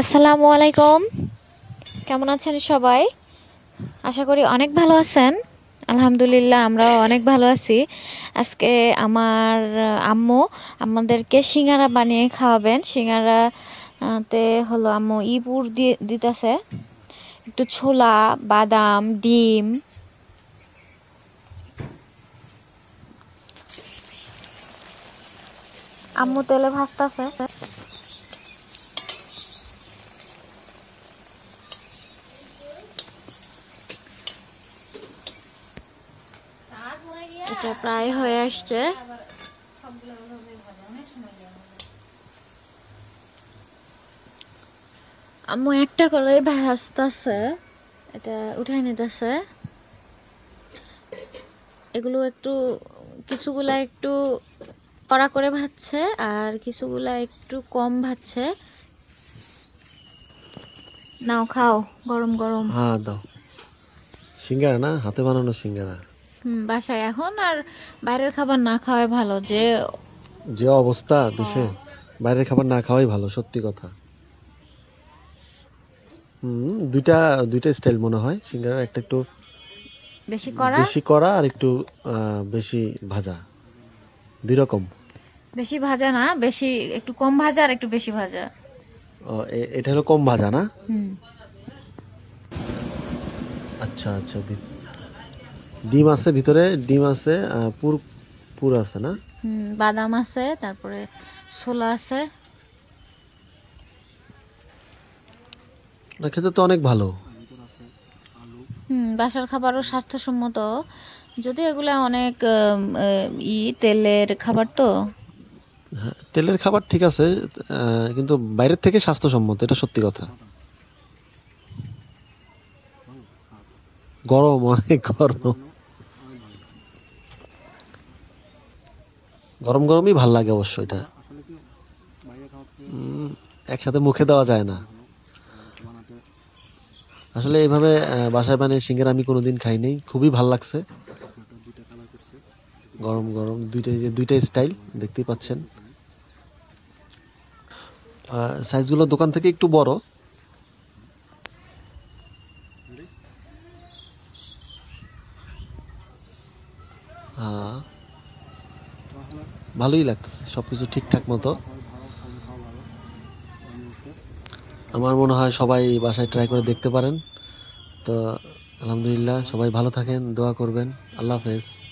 আসসালামু আলাইকুম কেমন আছেন সবাই আশা করি অনেক ভালো আছেন আলহামদুলিল্লাহ আমরাও অনেক ভালো আছি আজকে আমার আম্মু আমাদেরকে সিঙ্গারা বানিয়ে খাওয়াবেন সিঙ্গারাতে হলো আম্মু ইপুর দিয়ে দিতেছে একটু ছোলা বাদাম ডিম আম্মু তেলে ভাজতেছে এটা প্রায় হয়ে আসছে আম্মু একটা করে ভাজতেছে এটা উঠাই নিতেছে এগুলো একটু কিছুগুলা একটু কড়া করে ভাজছে আর কিছুগুলা একটু কম ভাজছে নাও খাও গরম গরম হ্যাঁ দাও সিঙ্গারা না হাতে বানানো সিঙ্গারা বাসায় এখন আর বাইরের খাবার না খাওয়াই ভালো যে যে অবস্থা দেশে বাইরের খাবার না খাওয়াই ভালো সত্যি কথা দুইটা দুইটা স্টাইল মনে হয় সিঙ্গারা একটা একটু বেশি করা বেশি করা আর একটু বেশি ভাজা দুই রকম বেশি ভাজা না বেশি একটু কম ভাজা আর একটু বেশি ভাজা ও এটা হলো কম ভাজা না হুম আচ্ছা আচ্ছা ডিম আছে ভিতরে ডিম আছে পুর পুর আছে না বাদাম আছে তারপরে ছোলা আছে না খেতে তো অনেক ভালো বাসার খাবারও স্বাস্থ্যসম্মত যদি এগুলা অনেক ই তেলের খাবার তো হ্যাঁ, তেলের খাবার ঠিক আছে কিন্তু বাইরের থেকে স্বাস্থ্যসম্মত এটা সত্যি কথা গরম অনেক গরম গরম গরমই ভাল লাগে অবশ্য এটা একসাথে মুখে দেওয়া যায় না আসলে এইভাবে বাসায় বানিয়ে সিঙ্গারা আমি কোনোদিন খাই খুবই ভাল লাগছে গরম গরম দুইটাই যে দুইটাই স্টাইল দেখতেই পাচ্ছেন সাইজগুলো দোকান থেকে একটু বড় হ্যাঁ ভালোই লাগতেছে সব কিছু ঠিকঠাক মতো আমার মনে হয় সবাই বাসায় ট্রাই করে দেখতে পারেন তো আলহামদুলিল্লাহ সবাই ভালো থাকেন দোয়া করবেন আল্লাহ হাফেজ